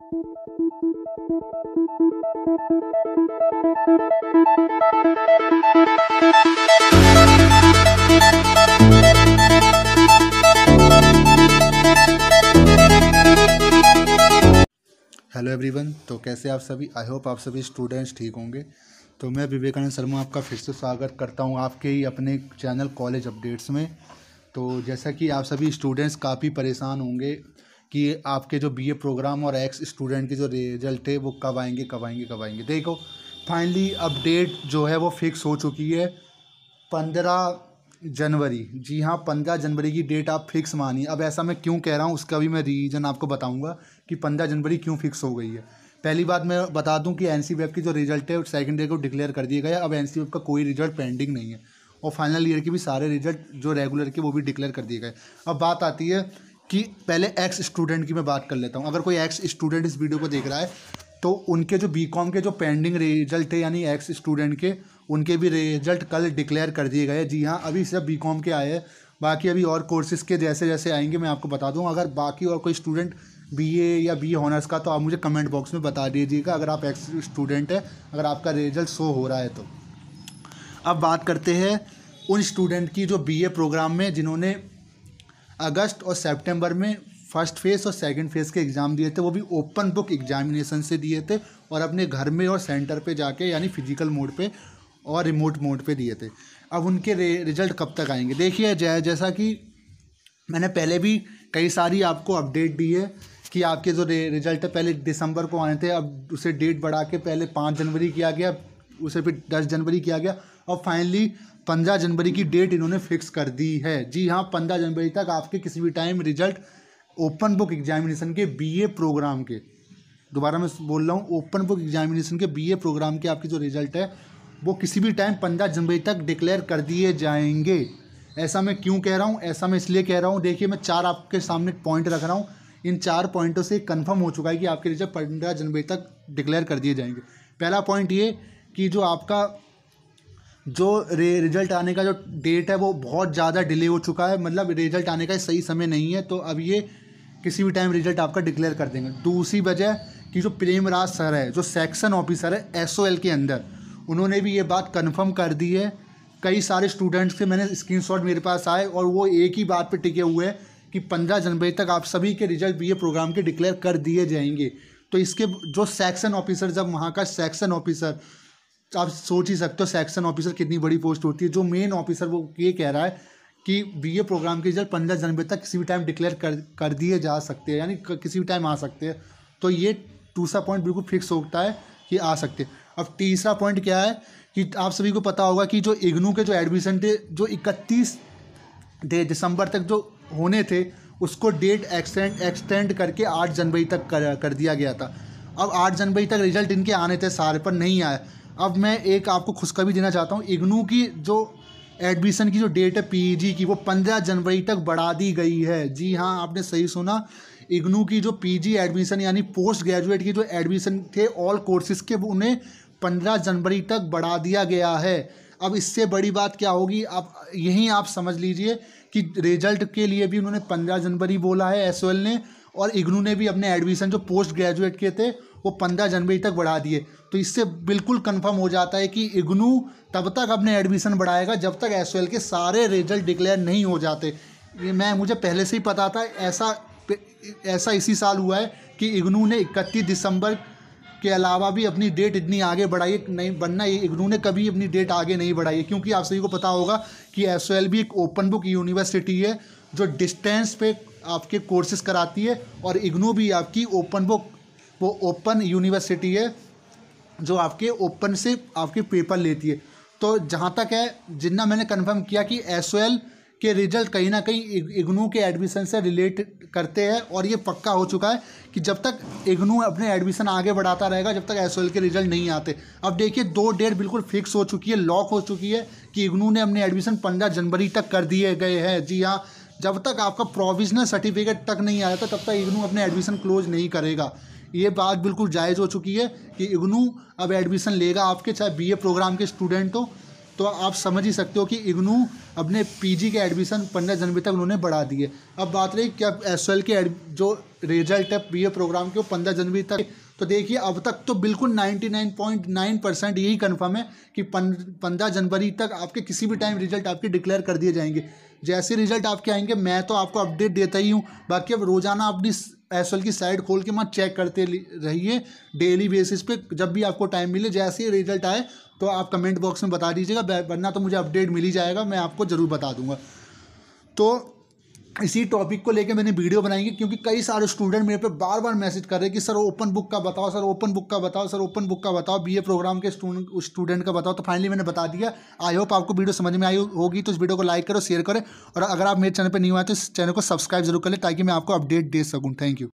hello everyone तो कैसे आप सभी आई होप आप सभी स्टूडेंट्स ठीक होंगे तो मैं विवेकानंद शर्मा आपका फिर से स्वागत करता हूं आपके ही अपने चैनल कॉलेज अपडेट्स में तो जैसा कि आप सभी स्टूडेंट्स काफ़ी परेशान होंगे कि आपके जो बीए प्रोग्राम और एक्स स्टूडेंट के जो रिजल्ट है वो कब आएंगे कब आएंगे कब आएंगे देखो फाइनली अपडेट जो है वो फिक्स हो चुकी है पंद्रह जनवरी जी हाँ पंद्रह जनवरी की डेट आप फिक्स मानिए अब ऐसा मैं क्यों कह रहा हूँ उसका भी मैं रीज़न आपको बताऊँगा कि पंद्रह जनवरी क्यों फिक्स हो गई है पहली बात मैं बता दूं कि एन सी वेब की जो रिजल्ट है सेकेंड ईयर को डिक्लेयर कर दिया गया अब एन सी वेब का कोई रिजल्ट पेंडिंग नहीं है और फाइनल ईयर के भी सारे रिजल्ट जो रेगुलर के वो भी डिक्लेयर कर दिए गए अब बात आती है कि पहले एक्स स्टूडेंट की मैं बात कर लेता हूँ अगर कोई एक्स स्टूडेंट इस वीडियो को देख रहा है तो उनके जो बी कॉम के जो पेंडिंग रिजल्ट है यानी एक्स स्टूडेंट के उनके भी रिजल्ट कल डिक्लेयर कर दिए गए जी हाँ अभी सिर्फ बी कॉम के आए हैं बाकी अभी और कोर्सेज़ के जैसे जैसे आएंगे मैं आपको बता दूँ अगर बाकी और कोई स्टूडेंट बी ए या बी ऑनर्स का तो आप मुझे कमेंट बॉक्स में बता दीजिएगा अगर आप एक्स स्टूडेंट हैं अगर आपका रिजल्ट शो हो रहा है तो अब बात करते हैं उन स्टूडेंट की जो बीए प्रोग्राम में जिन्होंने अगस्त और सेप्टेम्बर में फर्स्ट फेज़ और सेकेंड फेज़ के एग्ज़ाम दिए थे वो भी ओपन बुक एग्जामिनेशन से दिए थे और अपने घर में और सेंटर पे जाके यानी फिजिकल मोड पे और रिमोट मोड पे दिए थे अब उनके रिजल्ट कब तक आएंगे देखिए जय जैसा कि मैंने पहले भी कई सारी आपको अपडेट दी है कि आपके जो रिजल्ट है पहले दिसंबर को आए थे अब उसे डेट बढ़ा के पहले पाँच जनवरी किया गया उसे फिर दस जनवरी किया गया और फाइनली पंद्रह जनवरी की डेट इन्होंने फिक्स कर दी है जी हाँ पंद्रह जनवरी तक आपके किसी भी time result open book examination के बीए प्रोग्राम के दोबारा मैं बोल रहा हूँ ओपन बुक एग्जामिनेशन के बीए प्रोग्राम के आपके जो रिजल्ट है वो किसी भी टाइम पंद्रह जनवरी तक डिक्लेयर कर दिए जाएंगे ऐसा मैं क्यों कह रहा हूँ ऐसा मैं इसलिए कह रहा हूँ देखिए मैं चार आपके सामने पॉइंट रख रहा हूँ इन चार पॉइंटों से कन्फर्म हो चुका है कि आपके रिजल्ट पंद्रह जनवरी तक डिक्लेयर कर दिए जाएंगे पहला पॉइंट ये कि जो आपका जो रे रिजल्ट आने का जो डेट है वो बहुत ज़्यादा डिले हो चुका है मतलब रिजल्ट आने का सही समय नहीं है तो अब ये किसी भी टाइम रिजल्ट आपका डिक्लेयर कर देंगे दूसरी वजह कि जो प्रेमराज सर है जो सेक्शन ऑफिसर है एस के अंदर उन्होंने भी ये बात कन्फर्म कर दी है कई सारे स्टूडेंट्स के मैंने स्क्रीनशॉट मेरे पास आए और वो एक ही बात पे टिके हुए हैं कि पंद्रह जनवरी तक आप सभी के रिजल्ट बी प्रोग्राम के डिक्लेयर कर दिए जाएंगे तो इसके जो सेक्शन ऑफिसर जब वहाँ का सेक्शन ऑफिसर आप सोच ही सकते हो सेक्शन ऑफिसर कितनी बड़ी पोस्ट होती है जो मेन ऑफिसर वो ये कह रहा है कि ए प्रोग्राम के रिजल्ट पंद्रह जनवरी तक किसी भी टाइम डिक्लेयर कर कर दिए जा सकते हैं यानी किसी भी टाइम आ सकते हैं तो ये दूसरा पॉइंट बिल्कुल फिक्स होता है कि आ सकते हैं अब तीसरा पॉइंट क्या है कि आप सभी को पता होगा कि जो इग्नू के जो एडमिशन थे जो इकतीस दिसंबर तक जो होने थे उसको डेट एक्सटेंड एक्सटेंड करके आठ जनवरी तक कर, कर दिया गया था अब आठ जनवरी तक रिजल्ट इनके आने थे सारे पर नहीं आया अब मैं एक आपको खुशखबरी देना चाहता हूँ इग्नू की जो एडमिशन की जो डेट है पीजी e की वो पंद्रह जनवरी तक बढ़ा दी गई है जी हाँ आपने सही सुना इग्नू की जो पीजी एडमिशन e यानी पोस्ट ग्रेजुएट की जो एडमिशन थे ऑल कोर्सेज़ के उन्हें पंद्रह जनवरी तक बढ़ा दिया गया है अब इससे बड़ी बात क्या होगी आप यहीं आप समझ लीजिए कि रिजल्ट के लिए भी उन्होंने पंद्रह जनवरी बोला है एस ने और इग्नू ने भी अपने एडमिशन जो पोस्ट ग्रेजुएट के थे वो पंद्रह जनवरी तक बढ़ा दिए तो इससे बिल्कुल कंफर्म हो जाता है कि इग्नू तब तक अपने एडमिशन बढ़ाएगा जब तक एस के सारे रिजल्ट डिक्लेयर नहीं हो जाते ये मैं मुझे पहले से ही पता था ऐसा ऐसा इसी साल हुआ है कि इग्नू ने इकतीस दिसंबर के अलावा भी अपनी डेट इतनी आगे बढ़ाई नहीं बनना इग्नू ने कभी अपनी डेट आगे नहीं बढ़ाई है क्योंकि आप सभी को पता होगा कि एस भी एक ओपन बुक यूनिवर्सिटी है जो डिस्टेंस पे आपके कोर्सेज कराती है और इग्नू भी आपकी ओपन बुक वो ओपन यूनिवर्सिटी है जो आपके ओपन से आपके पेपर लेती है तो जहाँ तक है जितना मैंने कन्फर्म किया कि एस के रिजल्ट कहीं ना कहीं इग्नू के एडमिशन से रिलेट करते हैं और ये पक्का हो चुका है कि जब तक इग्नू अपने एडमिशन आगे बढ़ाता रहेगा जब तक एस के रिजल्ट नहीं आते अब देखिए दो डेट बिल्कुल फिक्स हो चुकी है लॉक हो चुकी है कि इग्नू ने अपने एडमिशन पंद्रह जनवरी तक कर दिए गए हैं जी हाँ जब तक आपका प्रोविजनल सर्टिफिकेट तक नहीं आया था तो तब तक इग्नू अपने एडमिशन क्लोज नहीं करेगा ये बात बिल्कुल जायज़ हो चुकी है कि इग्नू अब एडमिशन लेगा आपके चाहे बीए प्रोग्राम के स्टूडेंट हो तो आप समझ ही सकते हो कि इग्नू अपने पीजी के एडमिशन पंद्रह जनवरी तक उन्होंने बढ़ा दिए अब बात रही क्या एस के जो रिजल्ट है बी प्रोग्राम के वो पंद्रह जनवरी तक तो देखिए अब तक तो बिल्कुल 99.9 परसेंट यही कन्फर्म है कि पंद्रह जनवरी तक आपके किसी भी टाइम रिजल्ट आपके डिक्लेयर कर दिए जाएंगे जैसे रिजल्ट आपके आएंगे मैं तो आपको अपडेट देता ही हूँ बाकी अब रोज़ाना अपनी एस की साइड खोल के वहाँ चेक करते रहिए डेली बेसिस पे जब भी आपको टाइम मिले जैसे ही रिजल्ट आए तो आप कमेंट बॉक्स में बता दीजिएगा वरना तो मुझे अपडेट मिल ही जाएगा मैं आपको ज़रूर बता दूंगा तो इसी टॉपिक को लेके मैंने वीडियो बनाएंगे क्योंकि कई सारे स्टूडेंट मेरे पे बार बार मैसेज कर रहे हैं कि सर ओपन बुक का बताओ सर ओपन बुक का बताओ सर ओपन बुक का बताओ बीए प्रोग्राम के स्टूडेंट स्टूडेंट का बताओ तो फाइनली मैंने बता दिया आई होप आपको वीडियो समझ में आई होगी तो इस वीडियो को लाइक करो शेयर करें और अगर आप मेरे चैनल पर नहीं हुआ तो इस चैनल को सब्सक्राइब जरूर करें ताकि मैं आपको अपडेट दे सकूँ थैंक यू